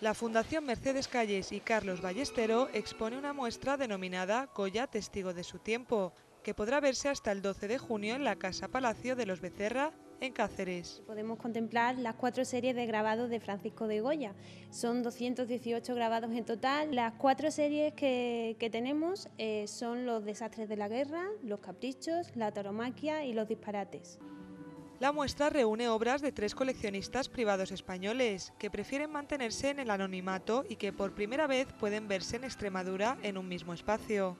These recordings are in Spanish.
la Fundación Mercedes Calles y Carlos Ballestero expone una muestra denominada Goya Testigo de su Tiempo, que podrá verse hasta el 12 de junio en la Casa Palacio de los Becerra en Cáceres. Podemos contemplar las cuatro series de grabados de Francisco de Goya. Son 218 grabados en total. Las cuatro series que, tenemos eh, son los desastres de la guerra, los caprichos, la taromaquia y los disparates. La muestra reúne obras de tres coleccionistas privados españoles que prefieren mantenerse en el anonimato y que por primera vez pueden verse en Extremadura en un mismo espacio.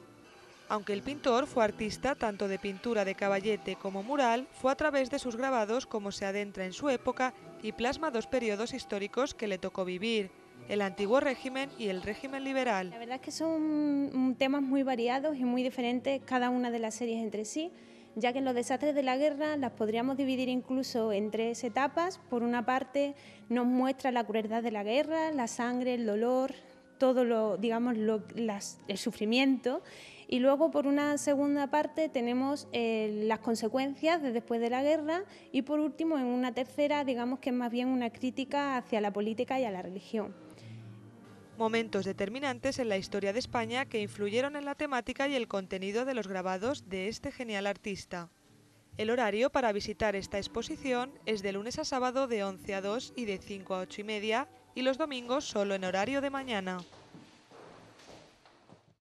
Aunque el pintor fue artista tanto de pintura de caballete como mural, fue a través de sus grabados como se adentra en su época y plasma dos periodos históricos que le tocó vivir, el antiguo régimen y el régimen liberal. La verdad es que son temas muy variados y muy diferentes cada una de las series entre sí ya que los desastres de la guerra las podríamos dividir incluso en tres etapas. Por una parte, nos muestra la crueldad de la guerra, la sangre, el dolor, todo lo, digamos, el sufrimiento. Y luego, por una segunda parte, tenemos eh, las consecuencias de después de la guerra. Y por último, en una tercera, digamos que es más bien una crítica hacia la política y a la religión momentos determinantes en la historia de España que influyeron en la temática y el contenido de los grabados de este genial artista. El horario para visitar esta exposición es de lunes a sábado de 11 a 2 y de 5 a 8 y media y los domingos solo en horario de mañana.